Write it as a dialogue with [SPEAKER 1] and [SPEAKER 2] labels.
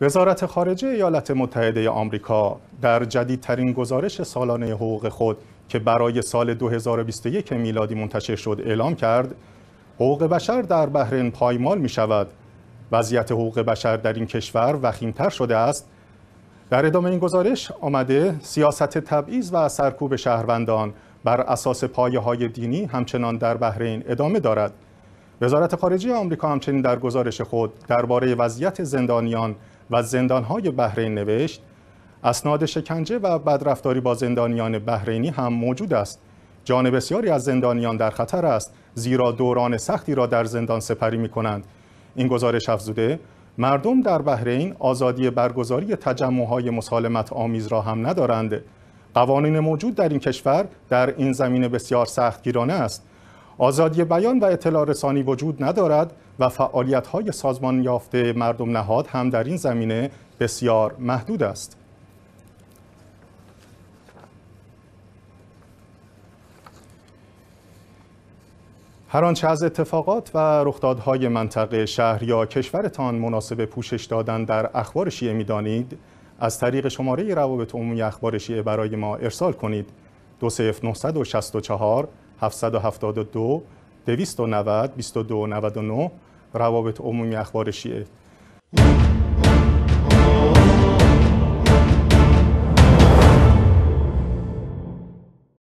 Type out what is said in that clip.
[SPEAKER 1] وزارت خارجه ایالات متحده آمریکا در جدیدترین گزارش سالانه حقوق خود که برای سال 2021 میلادی منتشر شد اعلام کرد حقوق بشر در بحرین پایمال می شود وضعیت حقوق بشر در این کشور وخیمتر شده است در ادامه این گزارش آمده سیاست تبعیض و سرکوب شهروندان بر اساس پایه های دینی همچنان در بحرین ادامه دارد وزارت خارجه آمریکا همچنین در گزارش خود درباره وضعیت زندانیان و زندانهای بحرین نوشت اسناد شکنجه و بدرفتاری با زندانیان بحرینی هم موجود است جان بسیاری از زندانیان در خطر است زیرا دوران سختی را در زندان سپری می کنند این گزارش افزوده مردم در بحرین آزادی برگزاری های مسالمت آمیز را هم ندارند قوانین موجود در این کشور در این زمینه بسیار سختگیرانه است آزادی بیان و اطلاع رسانی وجود ندارد و فعالیت های سازمان یافته مردم نهاد هم در این زمینه بسیار محدود است. هر آنچه از اتفاقات و رخدادهای منطقه شهر یا کشورتان مناسب پوشش دادن در اخبار شیعه میدانید از طریق شماره روابط عمومی اخبار شیعه برای ما ارسال کنید 20964 772 290 2299 روابط عمومی اخبار شیعه